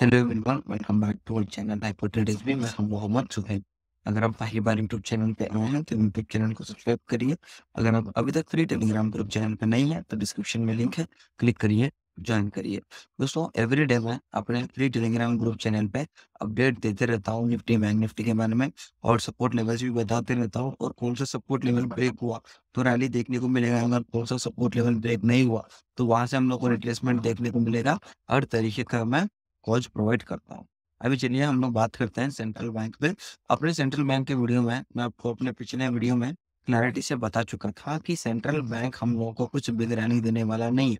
Hello everyone welcome back to our channel Hypothetics में मैं हूं मोहम्मद सुहेल अगर आप पहली बार यूट्यूब चैनल पे आए हैं तो यूट्यूब चैनल को सब्सक्राइब करिए अगर आप अभी तक फ्री टेलीग्राम ग्रुप चैनल पे नहीं है तो डिस्क्रिप्शन में लिंक है क्लिक करिए ज्वाइन करिए दोस्तों एवरी डे मैं अपने फ्री टेलीग्राम ग्रुप चैनल पे अपडेट देते रहता हूँ निफ्टी बैंक निफ्टी के बारे में और सपोर्ट लेवल्स भी बताते रहता हूँ और कौन सा सपोर्ट लेवल ब्रेक हुआ तो रैली देखने को मिलेगा अगर कौन सा सपोर्ट लेवल ब्रेक नहीं हुआ तो वहां से हम लोग को रिप्लेसमेंट देखने को मिलेगा हर तरीके का मैं कोच प्रोवाइड करता हूँ अभी चलिए हम लोग बात करते हैं सेंट्रल बैंक पे अपने सेंट्रल बैंक के वीडियो में मैं आपको अपने पिछले वीडियो में क्लैरिटी से बता चुका था कि सेंट्रल बैंक हम लोगों को कुछ बिग रैली देने वाला नहीं है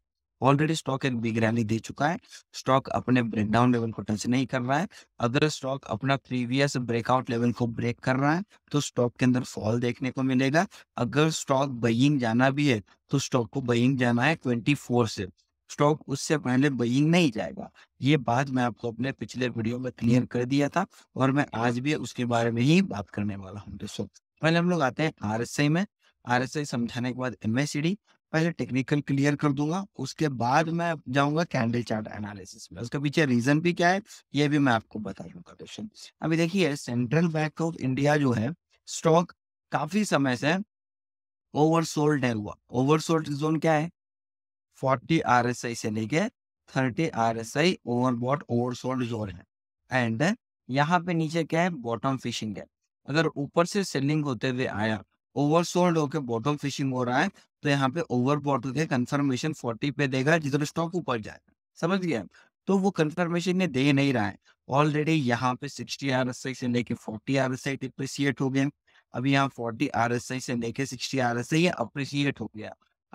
ऑलरेडी स्टॉक एक बिग रैली दे चुका है स्टॉक अपने ब्रेकडाउन लेवल को टच नहीं कर रहा है अगर स्टॉक अपना प्रीवियस ब्रेकआउट लेवल को ब्रेक कर रहा है तो स्टॉक के अंदर फॉल देखने को मिलेगा अगर स्टॉक बइंग जाना भी है तो स्टॉक को बइंग जाना है ट्वेंटी से स्टॉक उससे पहले बइंग नहीं जाएगा ये बात मैं आपको अपने पिछले वीडियो में क्लियर कर दिया था और मैं आज भी उसके बारे में ही बात करने वाला हूँ दोस्तों पहले हम लोग आते हैं आर में आर समझाने के बाद एम पहले टेक्निकल क्लियर कर दूंगा उसके बाद मैं जाऊंगा कैंडल चार्ट एनालिसिस में उसके पीछे रीजन भी क्या है ये भी मैं आपको बता दूंगा क्वेश्चन अभी देखिए सेंट्रल बैंक ऑफ इंडिया जो है स्टॉक काफी समय से ओवरसोल्ड है हुआ ओवरसोल्ड जोन क्या है फोर्टी आर एस आई से लेके thirty R S I overbought oversold zone है एंड यहाँ पे नीचे क्या है बॉटम फिशिंग है अगर ऊपर से सेलिंग होते हुए आया ओवर सोल्ड होकर बॉटम फिशिंग हो रहा है तो यहाँ पे ओवर बॉट होकर कंफर्मेशन फोर्टी पे देगा जिधर स्टॉक ऊपर जाएगा समझ गया तो वो कंफर्मेशन ने दे नहीं रहा है ऑलरेडी यहाँ पे सिक्सटी आर एस आई से लेके forty R S I depreciate हो गया अभी यहाँ फोर्टी आर एस आई से लेके sixty R S I appreciate हो गया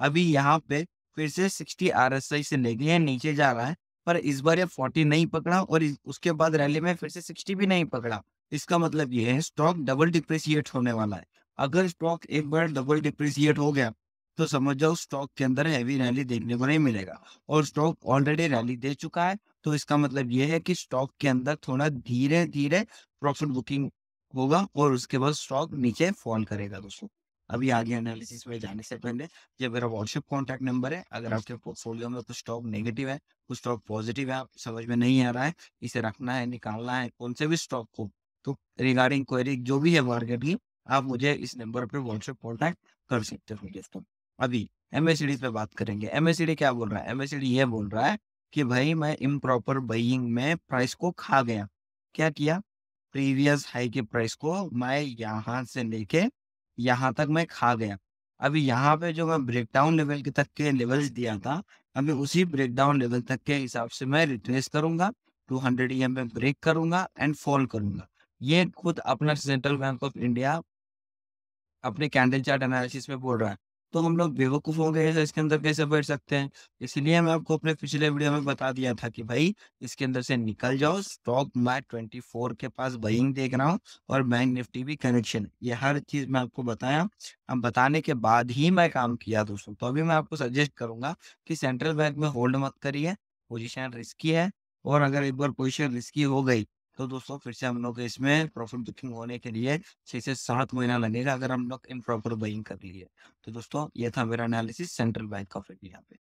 अभी यहाँ पे फिर से सिक्सटी आर एस आई से लेके है नीचे जा रहा है पर इस बार ये फोर्टी नहीं पकड़ा और उसके बाद रैली में फिर से सिक्सटी भी नहीं पकड़ा इसका मतलब ये है स्टॉक डबल डिप्रिसिएट होने वाला है अगर स्टॉक एक बार डबल डिप्रिसिएट हो गया तो समझ जाओ स्टॉक के अंदर हैवी रैली देखने को नहीं मिलेगा और स्टॉक ऑलरेडी रैली दे चुका है तो इसका मतलब ये है कि स्टॉक के अंदर थोड़ा धीरे धीरे प्रॉफिट बुकिंग होगा और उसके बाद स्टॉक नीचे फॉल करेगा दोस्तों अभी आगे एनालिसिस में जाने से पहले ये मेरा व्हाट्सएप कॉन्टैक्ट नंबर है अगर हाँ। आपके पोर्टफोलियो में कुछ स्टॉक नेगेटिव है कुछ स्टॉक पॉजिटिव है आप समझ में नहीं आ रहा है इसे रखना है निकालना है कौन से भी स्टॉक को तो रिगार्डिंग क्वेरी जो भी है मार्केट की आप मुझे इस नंबर पर व्हाट्सएप कॉन्टैक्ट कर सकते हो दोस्तों अभी एमएसडी पे बात करेंगे एमएसडी क्या बोल रहा है एमएसडी ये बोल रहा है कि भाई मैं इम प्रॉपर बाइंग में प्राइस को खा गया क्या किया प्रीवियस हाई के प्राइस को मैं यहाँ से लेके यहाँ तक मैं खा गया अभी यहाँ पे जो मैं ब्रेकडाउन लेवल के तक के लेवल दिया था अभी उसी ब्रेकडाउन लेवल तक के हिसाब से मैं रिट्रेस करूंगा टू हंड्रेड ई में ब्रेक करूंगा एंड फॉल करूंगा ये खुद अपना सेंट्रल बैंक ऑफ इंडिया अपने कैंडल चार्ट एनालिसिस में बोल रहा है तो हम लोग बेवकूफ़ हो गए तो इसके अंदर कैसे बैठ सकते हैं इसलिए मैं आपको अपने पिछले वीडियो में बता दिया था कि भाई इसके अंदर से निकल जाओ स्टॉक मैं ट्वेंटी फोर के पास बइंग देख रहा हूँ और बैंक निफ्टी भी कनेक्शन ये हर चीज़ मैं आपको बताया अब बताने के बाद ही मैं काम किया दोस्तों तो अभी मैं आपको सजेस्ट करूंगा कि सेंट्रल बैंक में होल्ड मत करिए पोजिशन रिस्की है और अगर एक बार पोजिशन रिस्की हो गई तो दोस्तों फिर से हम लोग इसमें प्रॉफिट बुकिंग होने के लिए छह से सात महीना लगेगा अगर हम लोग इन प्रॉपर बाइंग कर लिए तो दोस्तों ये था मेरा analysis Central Bank of India पे